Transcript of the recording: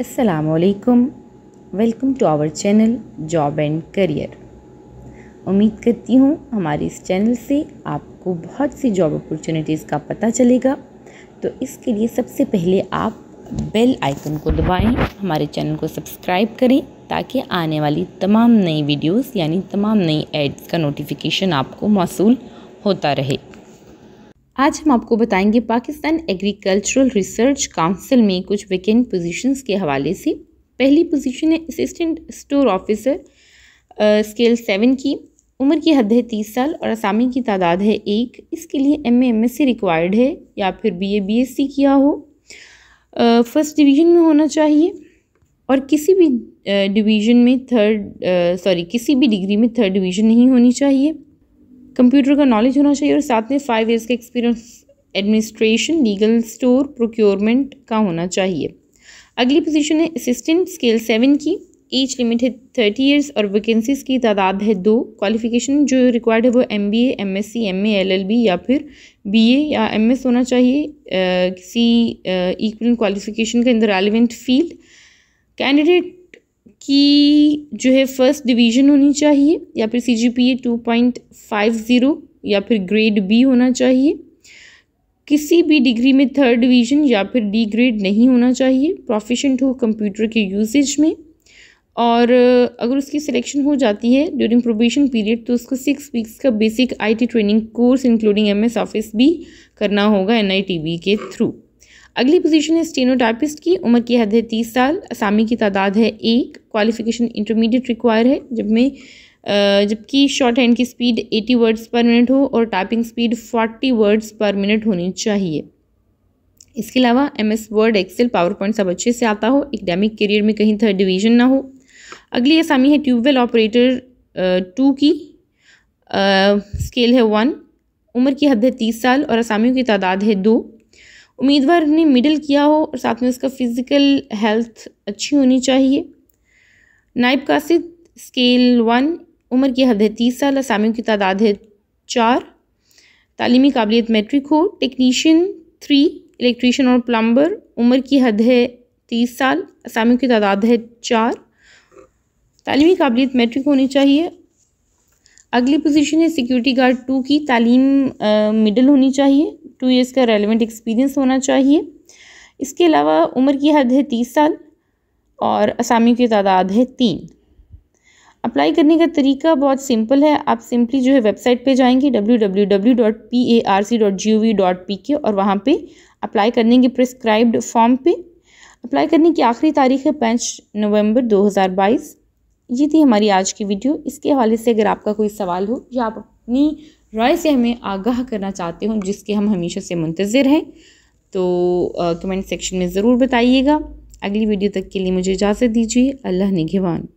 असलकुम welcome to our channel job and career उम्मीद करती हूँ हमारे इस चैनल से आपको बहुत सी जॉब अपॉर्चुनिटीज़ का पता चलेगा तो इसके लिए सबसे पहले आप बेल आइकन को दबाएं हमारे चैनल को सब्सक्राइब करें ताकि आने वाली तमाम नई वीडियोस यानी तमाम नई एड्स का नोटिफिकेशन आपको मौसू होता रहे आज हम आपको बताएंगे पाकिस्तान एग्रीकल्चरल रिसर्च काउंसिल में कुछ वैकेंट पोजीशंस के हवाले से पहली पोजीशन है assistant store officer scale seven की उम्र की हद है तीस साल और असामी की तादाद है एक इसके लिए M M S C required है या फिर B A B S C किया हो फर्स्ट डिवीज़न में होना चाहिए और किसी भी डिवीज़न में थर्ड सॉरी किसी भी डिग्री में थर्ड डिवीज़न नहीं होनी चाहिए कंप्यूटर का नॉलेज होना चाहिए और साथ में फाइव ईयर्स का experience administration legal store procurement का होना चाहिए अगली पोजीशन है असिस्टेंट स्केल सेवन की एज लिमिट है थर्टी ईयर्स और वैकेंसीज़ की तादाद है दो क्वालिफिकेशन जो रिक्वायर्ड है वो M B M S C M L L B या फिर बी ए या एम एस होना चाहिए आ, किसी इक्वल क्वालिफिकेशन का इन रेलिवेंट फील्ड कैंडिडेट कि जो है फर्स्ट डिवीजन होनी चाहिए या फिर C G P A two point five zero या फिर ग्रेड बी होना चाहिए किसी भी डिग्री में थर्ड डिवीजन या फिर डी ग्रेड नहीं होना चाहिए प्रोफिशेंट हो कंप्यूटर के यूजेज में और अगर उसकी सिलेक्शन हो जाती है ड्यूरिंग प्रोबेशन पीरियड तो उसको सिक्स वीक्स का basic IT training course including MS office भी करना होगा एनआईटीबी के थ्रू अगली पोजीशन है स्टेनोटाइपिस्ट की उम्र की हद है तीस साल असामी की तादाद है एक क्वालिफिकेशन इंटरमीडिएट रिक्वायर है जब में जबकि शॉर्ट हैंड की speed eighty words per minute हो और typing speed forty words per minute होनी चाहिए इसके अलावा M S Word Excel PowerPoint सब अच्छे से आता हो एकेडमिक करियर में कहीं थर्ड डिवीजन ना हो अगली आसामी है ट्यूबवेल ऑपरेटर टू की आ, स्केल है वन उम्र की हद है तीस साल और आसामियों की तादाद है दो उम्मीदवार ने मिडिल किया हो और साथ में उसका फिज़िकल हेल्थ अच्छी होनी चाहिए नायब कासिद स्केल वन उम्र की हद है तीस साल असामियों की तादाद है चार तालीमी काबिलियत मैट्रिक हो टेक्नीशियन थ्री इलेक्ट्रीशियन और प्लम्बर उम्र की हद है तीस साल असामियों की तादाद है चार तालीमी काबिलियत मैट्रिक होनी चाहिए अगली पोजीशन है सिक्योरिटी गार्ड टू की तालीम मिडल होनी चाहिए टू ईयर्स का रेलिवेंट एक्सपीरियंस होना चाहिए इसके अलावा उम्र की हद है तीस साल और असामियों की तादाद है तीन अप्लाई करने का तरीका बहुत सिंपल है आप सिंपली जो है वेबसाइट पे जाएंगे www.parc.gov.pk और वहाँ पे अप्लाई करने के प्रिस्क्राइब्ड फॉर्म पे अप्लाई करने की आखिरी तारीख है पाँच नवंबर 2022 ये थी हमारी आज की वीडियो इसके हवाले से अगर आपका कोई सवाल हो या आप अपनी राय से हमें आगाह करना चाहते हो जिसके हम हमेशा से मुंतज़र हैं तो कमेंट सेक्शन में ज़रूर बताइएगा अगली वीडियो तक के लिए मुझे इजाज़त दीजिए अल्लाह निगवान